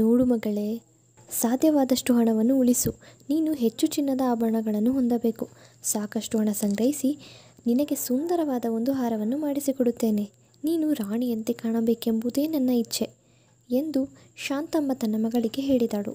ನೋಡು ಮಗಳೇ ಸಾಧ್ಯವಾದಷ್ಟು ಹಣವನ್ನು ಉಳಿಸು ನೀನು ಹೆಚ್ಚು ಚಿನ್ನದ ಆಭರಣಗಳನ್ನು ಹೊಂದಬೇಕು ಸಾಕಷ್ಟು ಹಣ ಸಂಗ್ರಹಿಸಿ ನಿನಗೆ ಸುಂದರವಾದ ಒಂದು ಹಾರವನ್ನು ಮಾಡಿಸಿಕೊಡುತ್ತೇನೆ ನೀನು ರಾಣಿಯಂತೆ ಕಾಣಬೇಕೆಂಬುದೇ ನನ್ನ ಇಚ್ಛೆ ಎಂದು ಶಾಂತಮ್ಮ ತನ್ನ ಮಗಳಿಗೆ ಹೇಳಿದಳು